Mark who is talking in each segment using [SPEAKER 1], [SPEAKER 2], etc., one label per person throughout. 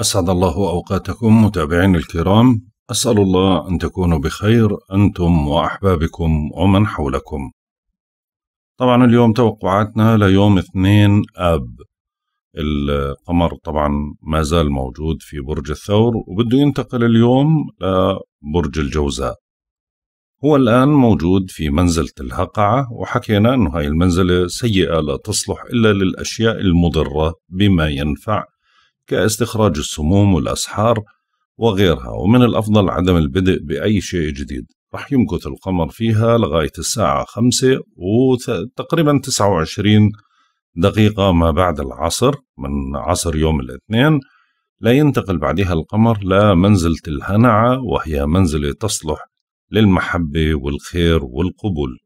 [SPEAKER 1] أسعد الله أوقاتكم متابعين الكرام أسأل الله أن تكونوا بخير أنتم وأحبابكم ومن حولكم طبعا اليوم توقعاتنا ليوم اثنين آب القمر طبعا ما زال موجود في برج الثور وبده ينتقل اليوم لبرج الجوزاء هو الآن موجود في منزلة الهقعة وحكينا أنه هاي المنزلة سيئة لا تصلح إلا للأشياء المضرة بما ينفع كاستخراج السموم والأسحار وغيرها ومن الأفضل عدم البدء بأي شيء جديد رح يمكث القمر فيها لغاية الساعة خمسة وتقريبا تسعة وعشرين دقيقة ما بعد العصر من عصر يوم الاثنين لا ينتقل بعدها القمر لمنزلة الهنعة وهي منزلة تصلح للمحبة والخير والقبول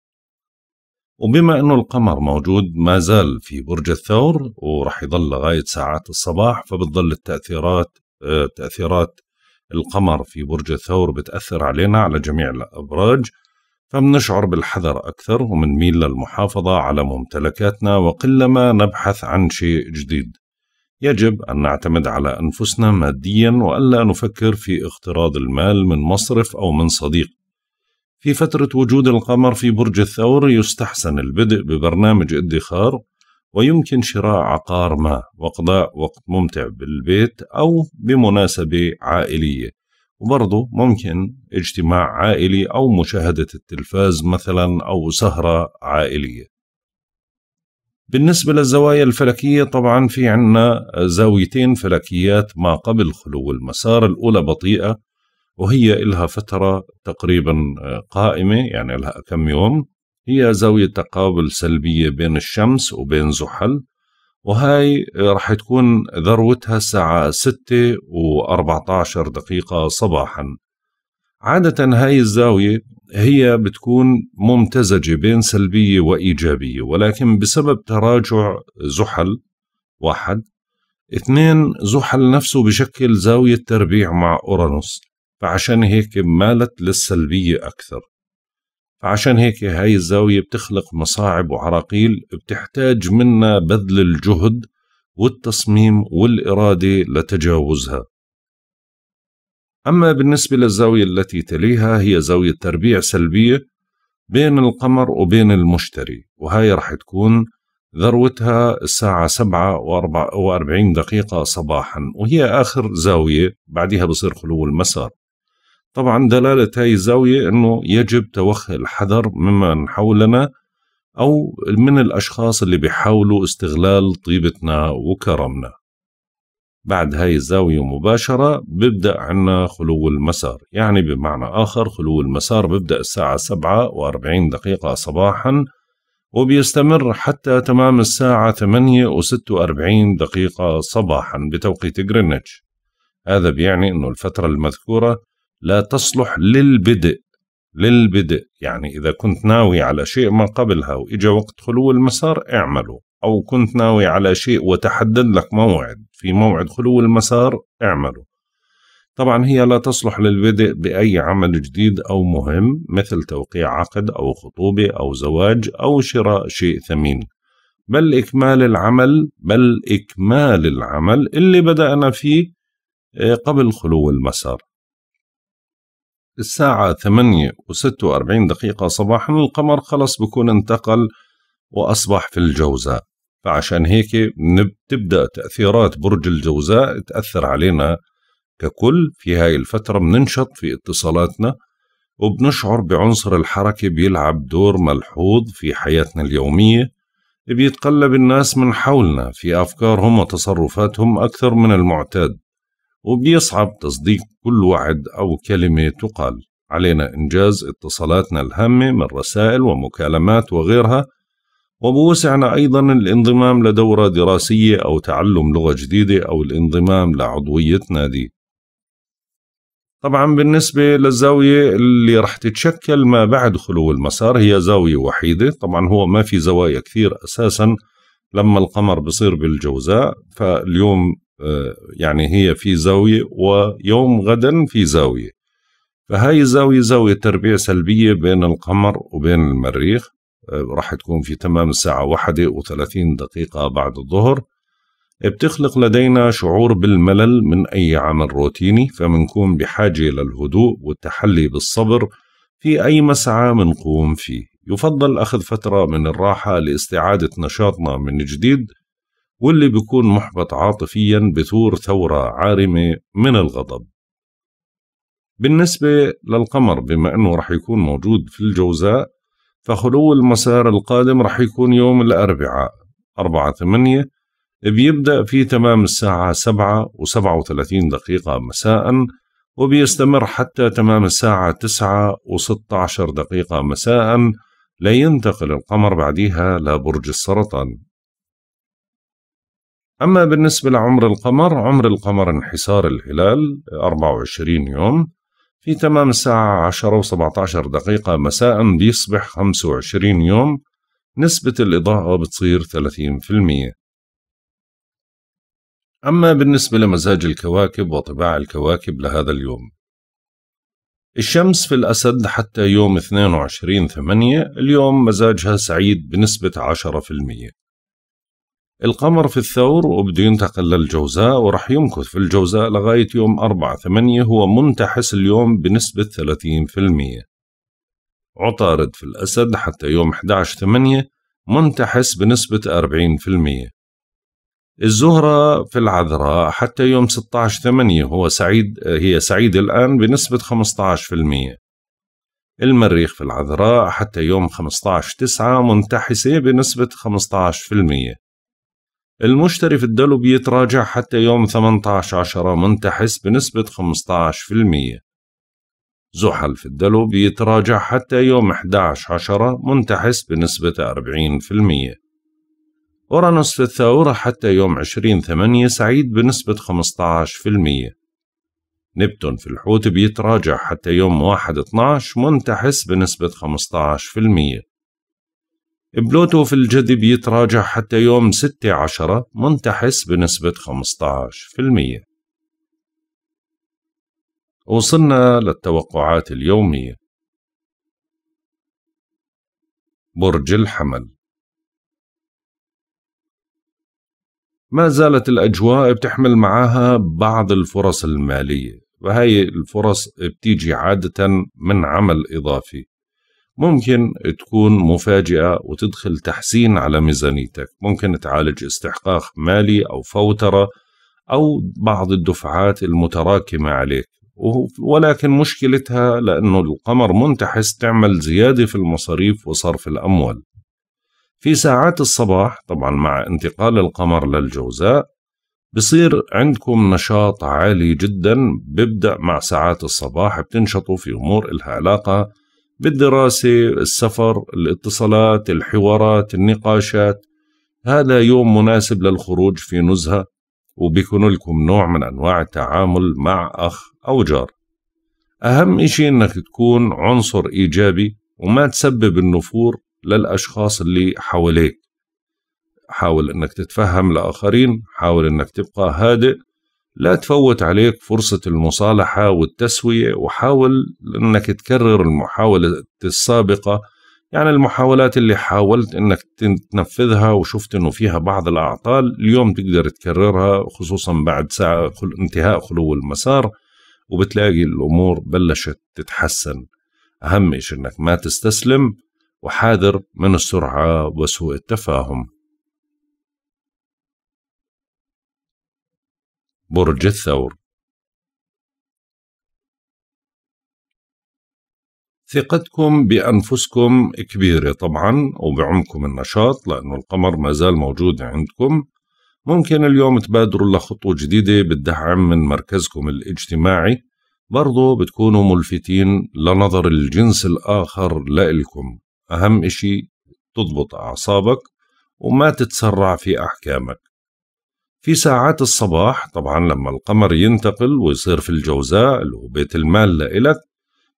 [SPEAKER 1] وبما أنه القمر موجود ما زال في برج الثور وراح يضل لغاية ساعات الصباح فبتضل التأثيرات آه، تأثيرات القمر في برج الثور بتأثر علينا على جميع الأبراج فبنشعر بالحذر أكثر ومنميل للمحافظة على ممتلكاتنا وقلما نبحث عن شيء جديد يجب أن نعتمد على أنفسنا ماديا وألا نفكر في اقتراض المال من مصرف أو من صديق في فترة وجود القمر في برج الثور يستحسن البدء ببرنامج ادخار ويمكن شراء عقار ما وقضاء وقت ممتع بالبيت أو بمناسبة عائلية وبرضه ممكن اجتماع عائلي أو مشاهدة التلفاز مثلا أو سهرة عائلية بالنسبة للزوايا الفلكية طبعا في عنا زاويتين فلكيات ما قبل خلو المسار الأولى بطيئة وهي إلها فترة تقريبا آه، قائمة يعني لها كم يوم هي زاوية تقابل سلبية بين الشمس وبين زحل وهاي آه، رح تكون ذروتها الساعة ستة وأربعة عشر دقيقة صباحا عادة هاي الزاوية هي بتكون ممتزجة بين سلبية وإيجابية ولكن بسبب تراجع زحل واحد اثنين زحل نفسه بشكل زاوية تربيع مع أورانوس فعشان هيك مالت للسلبية أكثر فعشان هيك هاي الزاوية بتخلق مصاعب وعراقيل بتحتاج منا بذل الجهد والتصميم والإرادة لتجاوزها أما بالنسبة للزاوية التي تليها هي زاوية تربيع سلبية بين القمر وبين المشتري وهاي رح تكون ذروتها الساعة سبعة وأربعين دقيقة صباحا وهي آخر زاوية بعدها بصير خلو المسار طبعا دلالة هاي الزاوية أنه يجب توخي الحذر ممن حولنا أو من الأشخاص اللي بيحاولوا استغلال طيبتنا وكرمنا بعد هاي الزاوية مباشرة ببدأ عنا خلو المسار يعني بمعنى آخر خلو المسار ببدأ الساعة سبعة وأربعين دقيقة صباحا وبيستمر حتى تمام الساعة ثمانية وستة وأربعين دقيقة صباحا بتوقيت جرينتش هذا بيعني أنه الفترة المذكورة لا تصلح للبدء للبدء يعني إذا كنت ناوي على شيء ما قبلها وإجا وقت خلو المسار اعمله أو كنت ناوي على شيء وتحدد لك موعد في موعد خلو المسار اعمله طبعا هي لا تصلح للبدء بأي عمل جديد أو مهم مثل توقيع عقد أو خطوبة أو زواج أو شراء شيء ثمين بل إكمال العمل بل إكمال العمل اللي بدأنا فيه آه، قبل خلو المسار الساعة ثمانية وستة وأربعين دقيقة صباحا القمر خلص بكون انتقل وأصبح في الجوزاء فعشان هيك تبدأ تأثيرات برج الجوزاء تأثر علينا ككل في هاي الفترة بننشط في اتصالاتنا وبنشعر بعنصر الحركة بيلعب دور ملحوظ في حياتنا اليومية بيتقلب الناس من حولنا في أفكارهم وتصرفاتهم أكثر من المعتاد وبيصعب تصديق كل وعد أو كلمة تقال علينا إنجاز اتصالاتنا الهامة من رسائل ومكالمات وغيرها وبوسعنا أيضا الانضمام لدورة دراسية أو تعلم لغة جديدة أو الانضمام لعضوية نادي طبعا بالنسبة للزاوية اللي رح تتشكل ما بعد خلو المسار هي زاوية وحيدة طبعا هو ما في زوايا كثير أساسا لما القمر بصير بالجوزاء فاليوم آه، يعني هي في زاوية ويوم غدا في زاوية فهاي الزاوية زاوية تربيع سلبية بين القمر وبين المريخ آه، راح تكون في تمام الساعة واحدة وثلاثين دقيقة بعد الظهر بتخلق لدينا شعور بالملل من أي عمل روتيني فمنكون بحاجة للهدوء والتحلي بالصبر في أي مسعى منقوم فيه يفضل أخذ فترة من الراحة لاستعادة نشاطنا من جديد واللي بيكون محبط عاطفيا بثور ثورة عارمة من الغضب بالنسبة للقمر بما أنه رح يكون موجود في الجوزاء فخلو المسار القادم رح يكون يوم الأربعاء 4 8 بيبدأ في تمام الساعة سبعة وسبعة وثلاثين دقيقة مساء وبيستمر حتى تمام الساعة تسعة وستة عشر دقيقة مساء لينتقل القمر بعدها لبرج السرطان أما بالنسبة لعمر القمر عمر القمر انحسار الهلال 24 يوم في تمام الساعة 10 و 17 دقيقة مساء بيصبح 25 يوم نسبة الإضاءة بتصير 30% أما بالنسبة لمزاج الكواكب وطباع الكواكب لهذا اليوم الشمس في الأسد حتى يوم 22 8 اليوم مزاجها سعيد بنسبة 10% القمر في الثور وبده ينتقل للجوزاء وراح يمكث في الجوزاء لغاية يوم 4 8 هو منتحس اليوم بنسبة 30% عطارد في الأسد حتى يوم 11 8 منتحس بنسبة 40% الزهرة في العذراء حتى يوم 16 8 هو سعيد هي سعيد الآن بنسبة 15% المريخ في العذراء حتى يوم 15 9 منتحسة بنسبة 15% المشتري في الدلو بيتراجع حتى يوم 18 عشرة منتحس بنسبة 15% زحل في الدلو بيتراجع حتى يوم 11 عشرة منتحس بنسبة 40% أورانوس في الثورة حتى يوم 20 ثمانية سعيد بنسبة 15% نبتون في الحوت بيتراجع حتى يوم واحد اتناش منتحس بنسبة في المئة. بلوتو في الجدي بيتراجع حتى يوم 6 عشرة منتحس بنسبة 15%
[SPEAKER 2] وصلنا للتوقعات اليومية برج الحمل ما زالت الأجواء بتحمل معاها
[SPEAKER 1] بعض الفرص المالية وهي الفرص بتيجي عادة من عمل إضافي ممكن تكون مفاجئة وتدخل تحسين على ميزانيتك ممكن تعالج استحقاق مالي أو فوترة أو بعض الدفعات المتراكمة عليك ولكن مشكلتها لأنه القمر منتحس تعمل زيادة في المصاريف وصرف الأموال في ساعات الصباح طبعا مع انتقال القمر للجوزاء بصير عندكم نشاط عالي جدا ببدأ مع ساعات الصباح بتنشطوا في أمور إلها علاقة بالدراسة السفر الاتصالات الحوارات النقاشات هذا يوم مناسب للخروج في نزهة وبيكون لكم نوع من أنواع التعامل مع أخ أو جار أهم إشي إنك تكون عنصر إيجابي وما تسبب النفور للأشخاص اللي حواليك حاول إنك تتفهم الآخرين حاول إنك تبقى هادئ لا تفوت عليك فرصة المصالحة والتسوية وحاول أنك تكرر المحاولة السابقة يعني المحاولات اللي حاولت أنك تنفذها وشفت أنه فيها بعض الأعطال اليوم تقدر تكررها خصوصا بعد ساعة انتهاء خلو المسار وبتلاقي الأمور بلشت تتحسن أهم شيء أنك ما تستسلم وحاذر من السرعة وسوء التفاهم
[SPEAKER 3] برج
[SPEAKER 2] الثور ثقتكم بأنفسكم كبيرة طبعا وبعمكم النشاط لأنه
[SPEAKER 1] القمر ما زال موجود عندكم ممكن اليوم تبادروا لخطوة جديدة بالدعم من مركزكم الاجتماعي برضو بتكونوا ملفتين لنظر الجنس الآخر لإلكم أهم إشي تضبط أعصابك وما تتسرع في أحكامك في ساعات الصباح طبعا لما القمر ينتقل ويصير في الجوزاء اللي هو بيت المال لإلك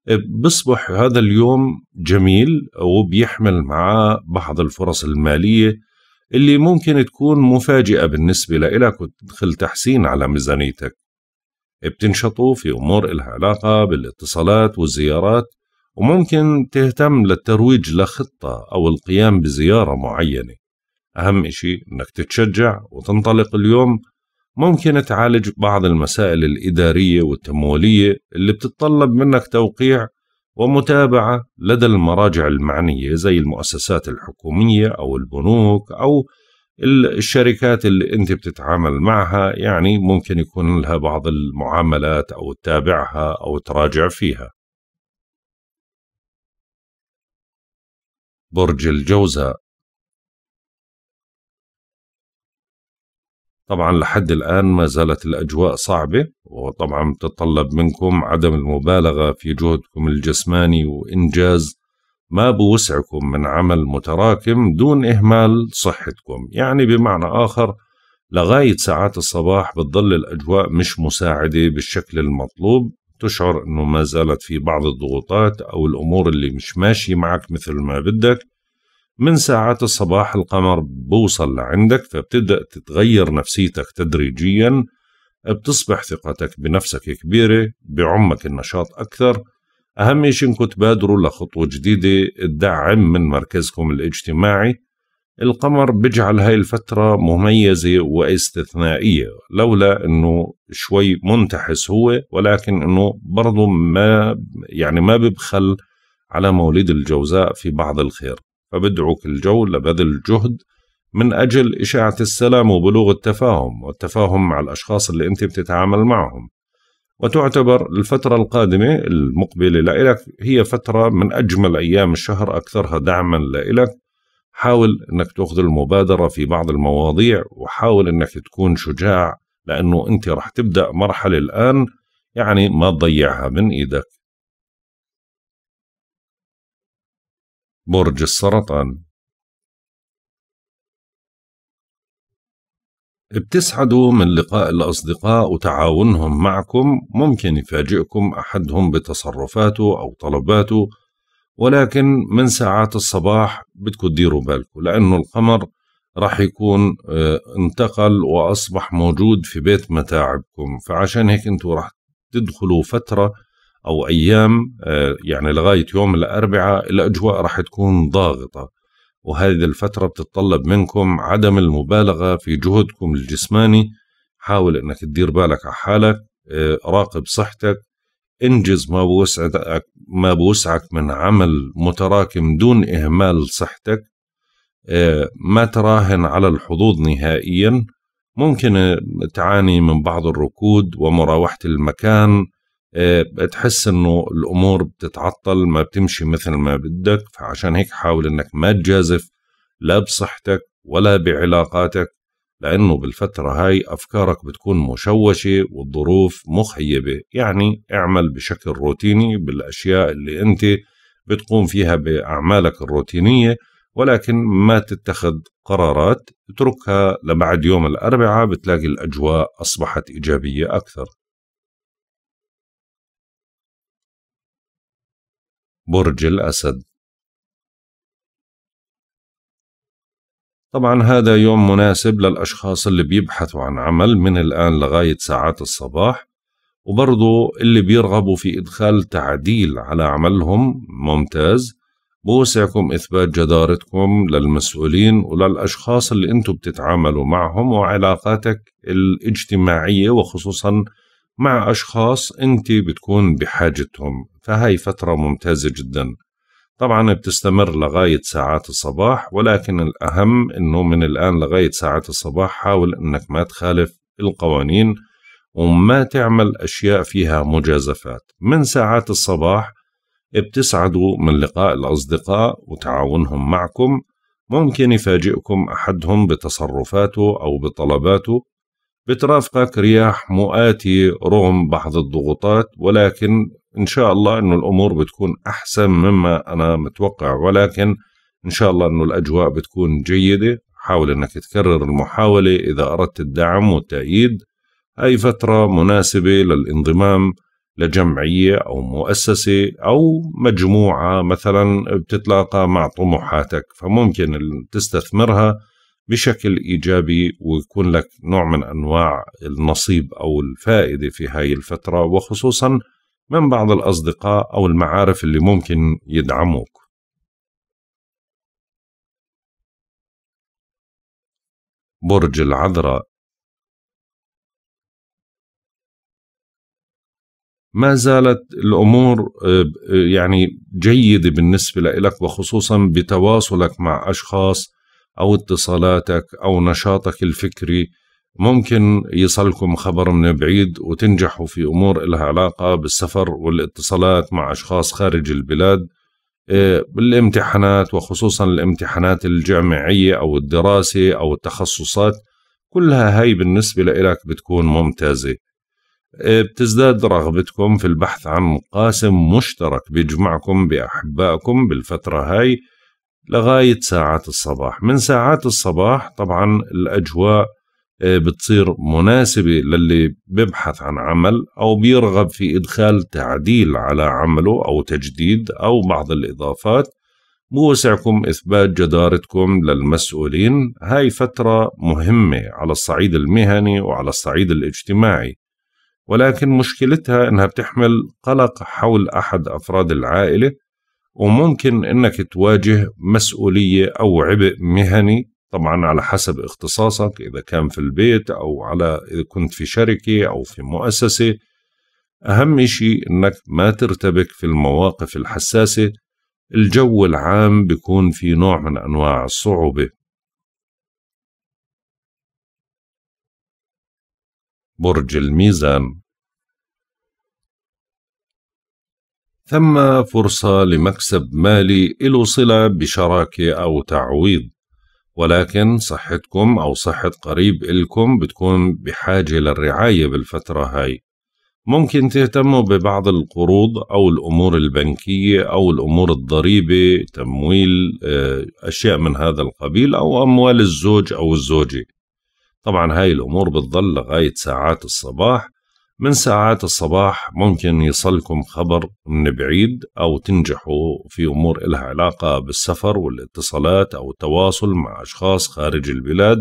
[SPEAKER 1] إيه، بيصبح هذا اليوم جميل وبيحمل معاه بعض الفرص المالية اللي ممكن تكون مفاجئة بالنسبة لإلك وتدخل تحسين على ميزانيتك إيه، بتنشطوا في أمور إلها علاقة بالاتصالات والزيارات وممكن تهتم للترويج لخطة أو القيام بزيارة معينة أهم إشي إنك تتشجع وتنطلق اليوم ممكن تعالج بعض المسائل الإدارية والتمويلية اللي بتتطلب منك توقيع ومتابعة لدى المراجع المعنية زي المؤسسات الحكومية أو البنوك أو الشركات اللي أنت بتتعامل معها يعني ممكن يكون
[SPEAKER 2] لها بعض المعاملات أو تتابعها أو تراجع فيها برج الجوزاء
[SPEAKER 3] طبعا لحد الآن ما زالت الأجواء
[SPEAKER 1] صعبة وطبعا بتطلب منكم عدم المبالغة في جهدكم الجسماني وإنجاز ما بوسعكم من عمل متراكم دون إهمال صحتكم يعني بمعنى آخر لغاية ساعات الصباح بتظل الأجواء مش مساعدة بالشكل المطلوب تشعر أنه ما زالت في بعض الضغوطات أو الأمور اللي مش ماشية معك مثل ما بدك من ساعات الصباح القمر بوصل لعندك فبتبدأ تتغير نفسيتك تدريجيا بتصبح ثقتك بنفسك كبيرة بعمك النشاط أكثر أهم شيء إنكم تبادروا لخطوة جديدة تدعم من مركزكم الاجتماعي القمر بيجعل هاي الفترة مميزة واستثنائية لولا أنه شوي منتحس هو ولكن أنه برضه ما يعني ما ببخل على موليد الجوزاء في بعض الخير فبدعوك الجو لبذل جهد من أجل إشاعة السلام وبلوغ التفاهم والتفاهم مع الأشخاص اللي أنت بتتعامل معهم وتعتبر الفترة القادمة المقبلة لإلك هي فترة من أجمل أيام الشهر أكثرها دعما لإلك حاول أنك تأخذ المبادرة في بعض المواضيع وحاول أنك تكون شجاع لأنه أنت رح تبدأ
[SPEAKER 2] مرحلة الآن يعني ما تضيعها من إيدك برج السرطان
[SPEAKER 3] بتسعدوا من لقاء الأصدقاء
[SPEAKER 1] وتعاونهم معكم ممكن يفاجئكم أحدهم بتصرفاته أو طلباته ولكن من ساعات الصباح بدكم تديروا بالكم لأنه القمر راح يكون آه، انتقل وأصبح موجود في بيت متاعبكم فعشان هيك انتوا راح تدخلوا فترة او ايام آه، يعني لغايه يوم الاربعاء الاجواء راح تكون ضاغطه وهذه الفتره بتتطلب منكم عدم المبالغه في جهدكم الجسماني حاول انك تدير بالك على حالك آه، راقب صحتك انجز ما بوسعك ما بوسعك من عمل متراكم دون اهمال صحتك آه، ما تراهن على الحظوظ نهائيا ممكن تعاني من بعض الركود ومراوحه المكان آه، تحس انه الامور بتتعطل ما بتمشي مثل ما بدك فعشان هيك حاول انك ما تجازف لا بصحتك ولا بعلاقاتك لانه بالفتره هاي افكارك بتكون مشوشه والظروف مخيبه يعني اعمل بشكل روتيني بالاشياء اللي انت بتقوم فيها باعمالك الروتينيه ولكن ما تتخذ
[SPEAKER 2] قرارات اتركها لبعد يوم الاربعاء بتلاقي الاجواء اصبحت ايجابيه اكثر
[SPEAKER 3] برج الأسد
[SPEAKER 1] طبعا هذا يوم مناسب للأشخاص اللي بيبحثوا عن عمل من الآن لغاية ساعات الصباح وبرضو اللي بيرغبوا في إدخال تعديل على عملهم ممتاز بوسعكم إثبات جدارتكم للمسؤولين وللأشخاص اللي أنتم بتتعاملوا معهم وعلاقاتك الاجتماعية وخصوصا مع أشخاص أنت بتكون بحاجتهم فهي فترة ممتازة جدا طبعا بتستمر لغاية ساعات الصباح ولكن الأهم أنه من الآن لغاية ساعات الصباح حاول أنك ما تخالف القوانين وما تعمل أشياء فيها مجازفات من ساعات الصباح بتسعدوا من لقاء الأصدقاء وتعاونهم معكم ممكن يفاجئكم أحدهم بتصرفاته أو بطلباته بترافقك رياح مؤاتي رغم بعض الضغوطات ولكن إن شاء الله أنه الأمور بتكون أحسن مما أنا متوقع ولكن إن شاء الله أنه الأجواء بتكون جيدة حاول أنك تكرر المحاولة إذا أردت الدعم والتأييد أي فترة مناسبة للانضمام لجمعية أو مؤسسة أو مجموعة مثلا بتتلاقى مع طموحاتك فممكن تستثمرها بشكل ايجابي ويكون لك نوع من انواع النصيب او الفائده
[SPEAKER 2] في هاي الفتره وخصوصا من بعض الاصدقاء او المعارف اللي ممكن يدعموك برج العذراء ما زالت الامور آه، يعني
[SPEAKER 1] جيده بالنسبه لك وخصوصا بتواصلك مع اشخاص أو اتصالاتك أو نشاطك الفكري ممكن يصلكم خبر من بعيد وتنجحوا في أمور إلها علاقة بالسفر والاتصالات مع أشخاص خارج البلاد آه، بالامتحانات وخصوصا الامتحانات الجامعية أو الدراسة أو التخصصات كلها هاي بالنسبة لإلك بتكون ممتازة آه، بتزداد رغبتكم في البحث عن قاسم مشترك بيجمعكم بأحبائكم بالفترة هاي لغاية ساعات الصباح من ساعات الصباح طبعا الأجواء آه، بتصير مناسبة للي بيبحث عن عمل أو بيرغب في إدخال تعديل على عمله أو تجديد أو بعض الإضافات بوسعكم إثبات جدارتكم للمسؤولين هاي فترة مهمة على الصعيد المهني وعلى الصعيد الاجتماعي ولكن مشكلتها إنها بتحمل قلق حول أحد أفراد العائلة وممكن انك تواجه مسؤوليه او عبء مهني طبعا على حسب اختصاصك اذا كان في البيت او على اذا كنت في شركه او في مؤسسه اهم شيء انك ما ترتبك في المواقف الحساسه
[SPEAKER 2] الجو العام بيكون في نوع من انواع الصعوبه برج الميزان
[SPEAKER 3] ثم فرصة
[SPEAKER 1] لمكسب مالي إلو صلة بشراكة أو تعويض ولكن صحتكم أو صحة قريب إلكم بتكون بحاجة للرعاية بالفترة هاي ممكن تهتموا ببعض القروض أو الأمور البنكية أو الأمور الضريبة تمويل آه، أشياء من هذا القبيل أو أموال الزوج أو الزوجة طبعا هاي الأمور بتضل لغاية ساعات الصباح من ساعات الصباح ممكن يصلكم خبر من بعيد أو تنجحوا في أمور إلها علاقة بالسفر والاتصالات أو التواصل مع أشخاص خارج البلاد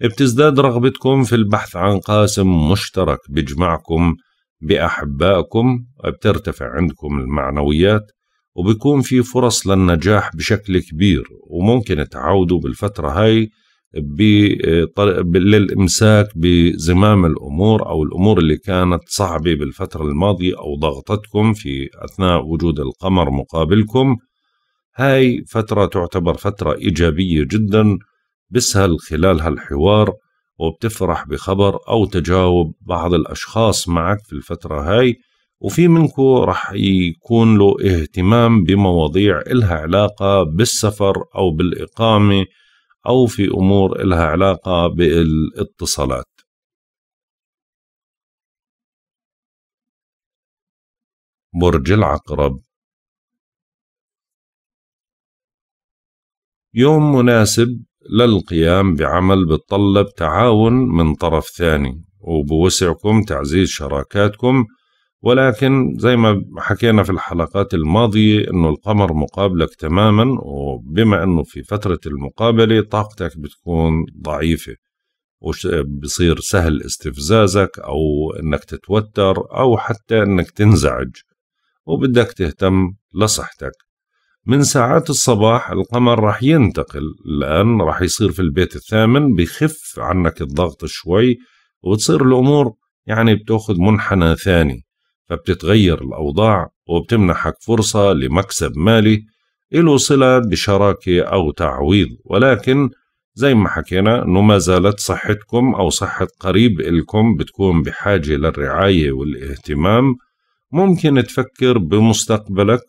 [SPEAKER 1] بتزداد رغبتكم في البحث عن قاسم مشترك بيجمعكم بأحبائكم بترتفع عندكم المعنويات وبيكون في فرص للنجاح بشكل كبير وممكن تعودوا بالفترة هاي آه، للإمساك بزمام الأمور أو الأمور اللي كانت صعبة بالفترة الماضية أو ضغطتكم في أثناء وجود القمر مقابلكم هاي فترة تعتبر فترة إيجابية جدا بسهل خلالها الحوار وبتفرح بخبر أو تجاوب بعض الأشخاص معك في الفترة هاي وفي منكم رح يكون له اهتمام بمواضيع إلها علاقة بالسفر أو بالإقامة أو في
[SPEAKER 3] أمور لها علاقة بالاتصالات برج العقرب يوم مناسب
[SPEAKER 1] للقيام بعمل بتطلب تعاون من طرف ثاني وبوسعكم تعزيز شراكاتكم ولكن زي ما حكينا في الحلقات الماضية أنه القمر مقابلك تماما وبما أنه في فترة المقابلة طاقتك بتكون ضعيفة وبصير سهل استفزازك أو أنك تتوتر أو حتى أنك تنزعج وبدك تهتم لصحتك من ساعات الصباح القمر راح ينتقل الآن راح يصير في البيت الثامن بخف عنك الضغط شوي وتصير الأمور يعني بتاخذ منحنى ثاني فبتتغير الأوضاع وبتمنحك فرصة لمكسب مالي له صلة بشراكة أو تعويض ولكن زي ما حكينا أنه ما زالت صحتكم أو صحة قريب إلكم بتكون بحاجة للرعاية والاهتمام ممكن تفكر بمستقبلك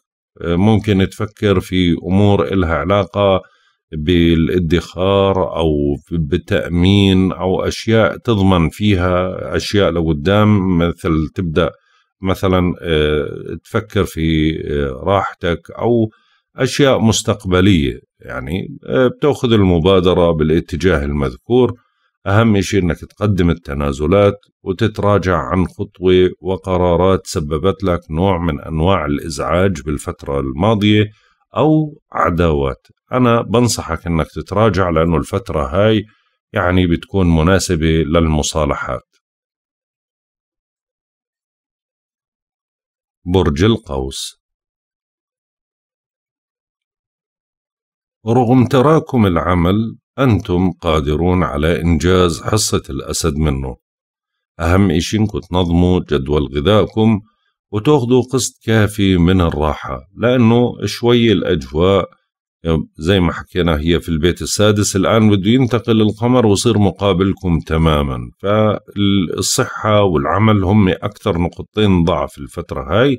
[SPEAKER 1] ممكن تفكر في أمور إلها علاقة بالادخار أو بالتأمين أو أشياء تضمن فيها أشياء لقدام مثل تبدأ مثلا آه، تفكر في آه، راحتك او اشياء مستقبليه يعني آه، بتاخذ المبادره بالاتجاه المذكور اهم شيء انك تقدم التنازلات وتتراجع عن خطوه وقرارات سببت لك نوع من انواع الازعاج بالفتره الماضيه او عداوات انا بنصحك انك تتراجع لانه الفتره
[SPEAKER 2] هاي يعني بتكون مناسبه للمصالحات برج القوس
[SPEAKER 3] رغم تراكم العمل أنتم
[SPEAKER 1] قادرون على إنجاز حصة الأسد منه أهم إشي إنكم تنظموا جدول غذائكم وتأخذوا قسط كافي من الراحة لأنه شوي الأجواء زي ما حكينا هي في البيت السادس الآن بده ينتقل القمر ويصير مقابلكم تماما فالصحة والعمل هم أكثر نقطتين ضعف الفترة هاي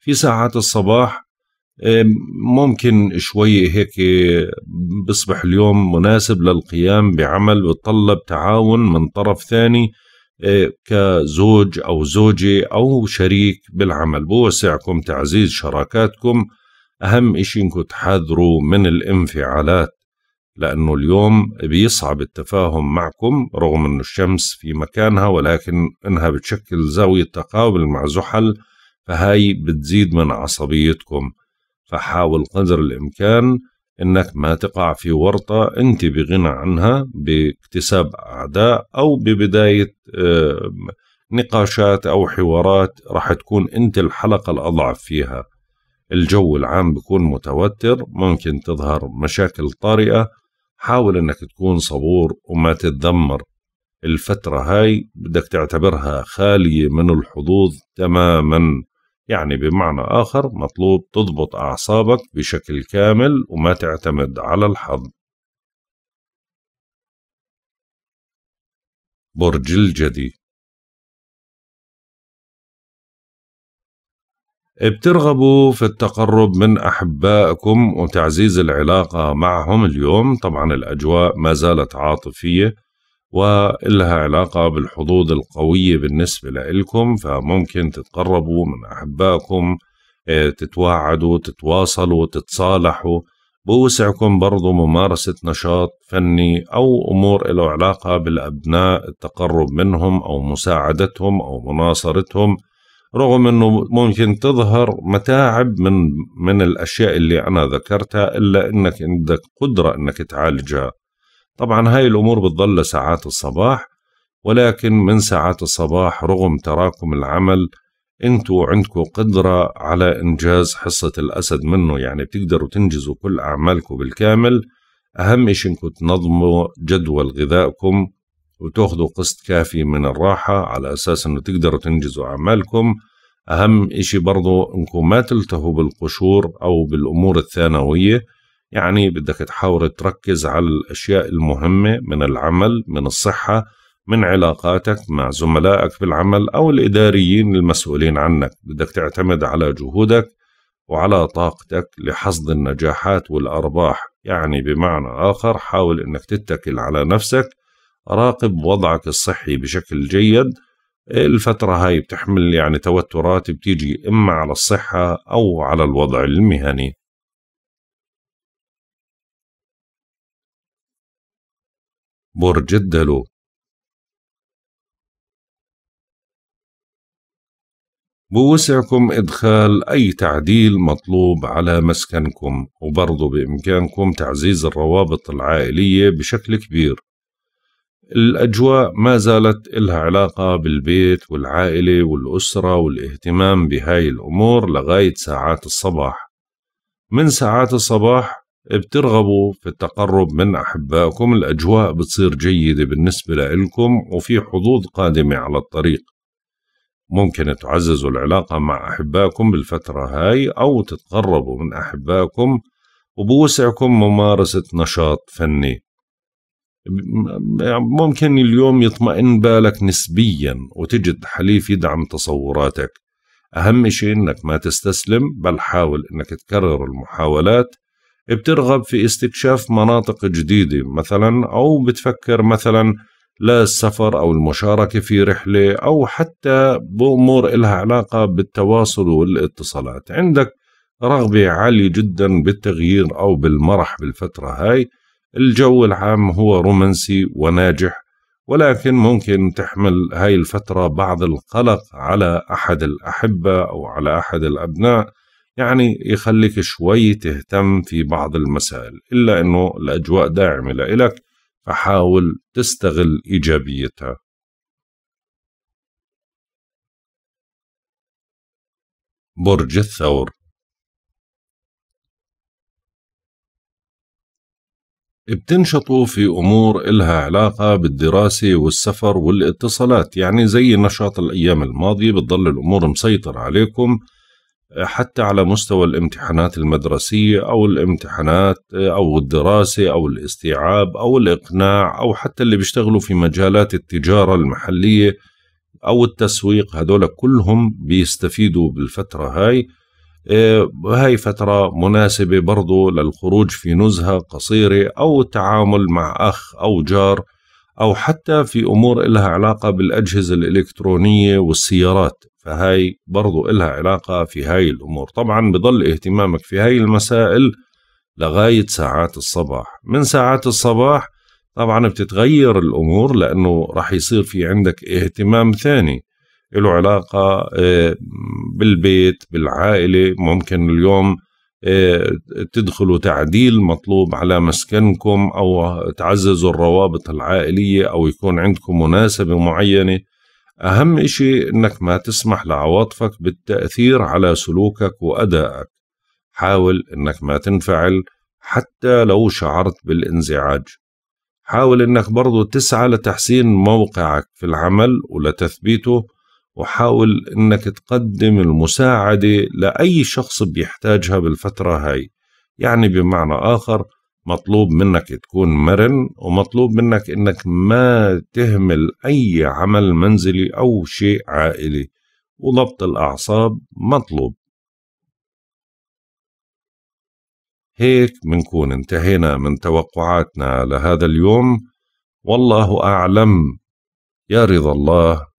[SPEAKER 1] في ساعات الصباح ممكن شوي هيك بصبح اليوم مناسب للقيام بعمل بتطلب تعاون من طرف ثاني كزوج أو زوجة أو شريك بالعمل بوسعكم تعزيز شراكاتكم أهم إشي إنكم تحذروا من الانفعالات لأنه اليوم بيصعب التفاهم معكم رغم أن الشمس في مكانها ولكن أنها بتشكل زاوية تقابل مع زحل فهاي بتزيد من عصبيتكم فحاول قدر الإمكان أنك ما تقع في ورطة أنت بغنى عنها باكتساب أعداء أو ببداية آه، نقاشات أو حوارات راح تكون أنت الحلقة الأضعف فيها الجو العام بيكون متوتر ممكن تظهر مشاكل طارئة حاول انك تكون صبور وما تتذمر الفترة هاي بدك تعتبرها خالية من الحظوظ تماما يعني بمعنى آخر مطلوب تضبط
[SPEAKER 2] أعصابك بشكل كامل وما تعتمد على الحظ برج الجدي
[SPEAKER 3] بترغبوا في التقرب من
[SPEAKER 1] أحبائكم وتعزيز العلاقة معهم اليوم طبعا الأجواء ما زالت عاطفية وإلها علاقة بالحظوظ القوية بالنسبة لإلكم فممكن تتقربوا من أحبائكم إيه، تتواعدوا تتواصلوا تتصالحوا بوسعكم برضو ممارسة نشاط فني أو أمور له علاقة بالأبناء التقرب منهم أو مساعدتهم أو مناصرتهم رغم انه ممكن تظهر متاعب من من الاشياء اللي انا ذكرتها الا انك عندك قدره انك تعالجها طبعا هاي الامور بتضل ساعات الصباح ولكن من ساعات الصباح رغم تراكم العمل انتوا عندكم قدرة على انجاز حصة الاسد منه يعني بتقدروا تنجزوا كل اعمالكم بالكامل اهم شيء انكم تنظموا جدول غذائكم وتاخذوا قسط كافي من الراحة على أساس أنه تقدروا تنجزوا أعمالكم أهم إشي برضو أنكم ما تلتهوا بالقشور أو بالأمور الثانوية يعني بدك تحاول تركز على الأشياء المهمة من العمل من الصحة من علاقاتك مع زملائك في العمل أو الإداريين المسؤولين عنك بدك تعتمد على جهودك وعلى طاقتك لحصد النجاحات والأرباح يعني بمعنى آخر حاول أنك تتكل على نفسك راقب وضعك الصحي بشكل جيد الفترة
[SPEAKER 2] هاي بتحمل يعني توترات بتيجي إما على الصحة أو على الوضع المهني برج الدلو بوسعكم إدخال أي تعديل مطلوب على
[SPEAKER 1] مسكنكم وبرضو بإمكانكم تعزيز الروابط العائلية بشكل كبير الأجواء ما زالت إلها علاقة بالبيت والعائلة والأسرة والاهتمام بهاي الأمور لغاية ساعات الصباح من ساعات الصباح بترغبوا في التقرب من أحبائكم الأجواء بتصير جيدة بالنسبة لإلكم وفي حظوظ قادمة على الطريق ممكن تعززوا العلاقة مع أحبائكم بالفترة هاي أو تتقربوا من أحبائكم وبوسعكم ممارسة نشاط فني ممكن اليوم يطمئن بالك نسبيا وتجد حليف يدعم تصوراتك أهم شيء إنك ما تستسلم بل حاول إنك تكرر المحاولات بترغب في استكشاف مناطق جديدة مثلا أو بتفكر مثلا للسفر أو المشاركة في رحلة أو حتى بأمور إلها علاقة بالتواصل والاتصالات عندك رغبة عالية جدا بالتغيير أو بالمرح بالفترة هاي الجو العام هو رومانسي وناجح ولكن ممكن تحمل هاي الفترة بعض القلق على أحد الأحبة أو على أحد الأبناء يعني يخليك شوي تهتم في بعض المسائل إلا أنه الأجواء داعمة لإلك
[SPEAKER 2] فحاول تستغل إيجابيتها برج الثور
[SPEAKER 3] بتنشطوا في أمور
[SPEAKER 1] إلها علاقة بالدراسة والسفر والاتصالات يعني زي نشاط الأيام الماضية بتضل الأمور مسيطرة عليكم آه، حتى على مستوى الامتحانات المدرسية أو الامتحانات آه، أو الدراسة أو الاستيعاب أو الإقناع أو حتى اللي بيشتغلوا في مجالات التجارة المحلية أو التسويق هذول كلهم بيستفيدوا بالفترة هاي آه، هاي فترة مناسبة برضو للخروج في نزهة قصيرة أو التعامل مع أخ أو جار أو حتى في أمور إلها علاقة بالأجهزة الإلكترونية والسيارات فهاي برضو إلها علاقة في هاي الأمور طبعا بضل اهتمامك في هاي المسائل لغاية ساعات الصباح من ساعات الصباح طبعا بتتغير الأمور لأنه رح يصير في عندك اهتمام ثاني له علاقة آه، بالبيت بالعائلة ممكن اليوم آه، تدخلوا تعديل مطلوب على مسكنكم أو تعززوا الروابط العائلية أو يكون عندكم مناسبة معينة أهم إشي أنك ما تسمح لعواطفك بالتأثير على سلوكك وأدائك حاول أنك ما تنفعل حتى لو شعرت بالانزعاج حاول أنك برضو تسعى لتحسين موقعك في العمل ولتثبيته وحاول انك تقدم المساعدة لأي شخص بيحتاجها بالفترة هاي يعني بمعنى آخر مطلوب منك تكون مرن ومطلوب منك انك ما تهمل اي عمل منزلي او شيء عائلي وضبط الاعصاب مطلوب هيك منكون انتهينا من توقعاتنا لهذا اليوم والله اعلم يا رضا الله